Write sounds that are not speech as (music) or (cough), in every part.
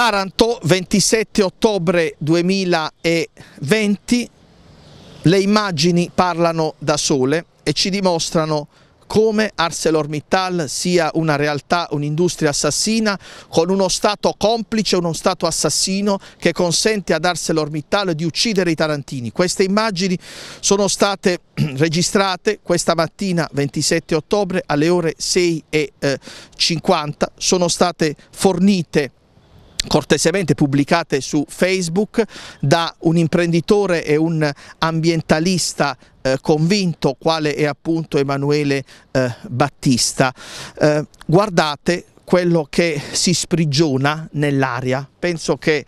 Taranto 27 ottobre 2020 le immagini parlano da sole e ci dimostrano come ArcelorMittal sia una realtà, un'industria assassina con uno Stato complice, uno Stato assassino che consente ad ArcelorMittal di uccidere i tarantini. Queste immagini sono state (clears throat) registrate questa mattina 27 ottobre alle ore 6.50, eh, sono state fornite cortesemente pubblicate su Facebook da un imprenditore e un ambientalista eh, convinto quale è appunto Emanuele eh, Battista. Eh, guardate quello che si sprigiona nell'aria, penso che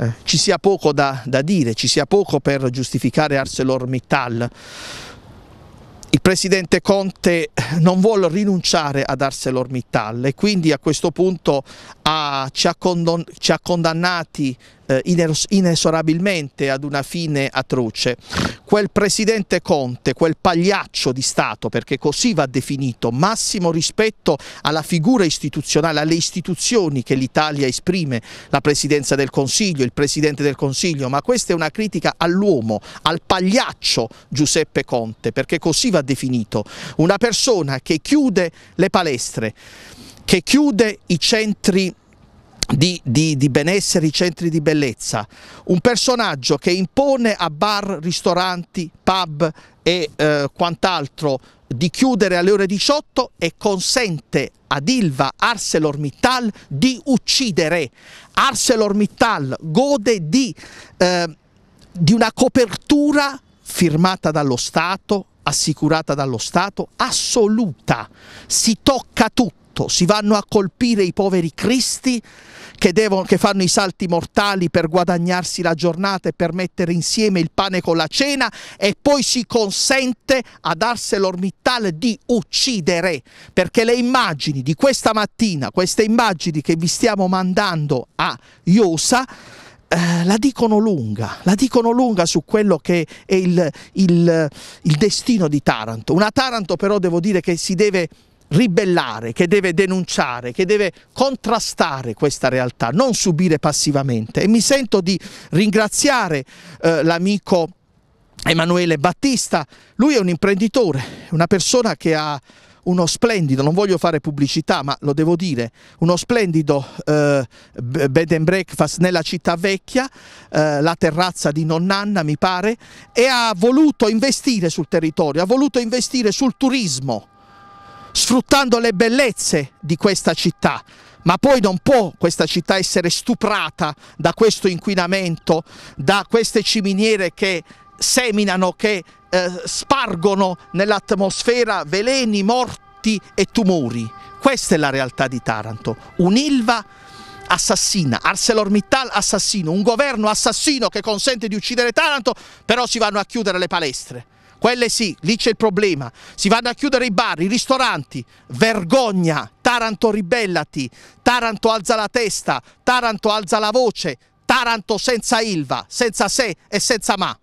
eh, ci sia poco da, da, dire, ci sia poco per giustificare ArcelorMittal il presidente Conte non vuole rinunciare ad ArcelorMittal e quindi a questo punto ha, ah, ci, ha ci ha condannati eh, inesorabilmente ad una fine atroce. Quel presidente Conte, quel pagliaccio di Stato, perché così va definito, massimo rispetto alla figura istituzionale, alle istituzioni che l'Italia esprime, la Presidenza del Consiglio, il Presidente del Consiglio, ma questa è una critica all'uomo, al pagliaccio Giuseppe Conte, perché così va definito, una persona che chiude le palestre, che chiude i centri di, di, di, benessere i centri di bellezza, un personaggio che impone a bar, ristoranti, pub e eh, quant'altro di chiudere alle ore 18 e consente ad Ilva ArcelorMittal di uccidere. ArcelorMittal gode di, eh, di una copertura firmata dallo Stato, assicurata dallo Stato assoluta, si tocca tutto, si vanno a colpire i poveri cristi che, devono, che fanno i salti mortali per guadagnarsi la giornata e per mettere insieme il pane con la cena e poi si consente ad ArcelorMittal di uccidere perché le immagini di questa mattina, queste immagini che vi stiamo mandando a Iosa eh, la dicono lunga, la dicono lunga su quello che è il, il, il destino di Taranto. Una Taranto però devo dire che si deve ribellare, che deve denunciare, che deve contrastare questa realtà, non subire passivamente. E mi sento di ringraziare eh, l'amico Emanuele Battista, lui è un imprenditore, una persona che ha uno splendido, non voglio fare pubblicità ma lo devo dire, uno splendido eh, bed and breakfast nella città vecchia, eh, la terrazza di Nonnanna mi pare, e ha voluto investire sul territorio, ha voluto investire sul turismo, sfruttando le bellezze di questa città ma poi non può questa città essere stuprata da questo inquinamento, da queste ciminiere che seminano, che eh, spargono nell'atmosfera veleni, morti e tumori. Questa è la realtà di Taranto, un'ilva assassina, ArcelorMittal assassino, un governo assassino che consente di uccidere Taranto, però si vanno a chiudere le palestre. Quelle sì, lì c'è il problema. Si vanno a chiudere i bar, i ristoranti. Vergogna! Taranto ribellati! Taranto alza la testa! Taranto alza la voce! Taranto senza Ilva, senza se e senza ma!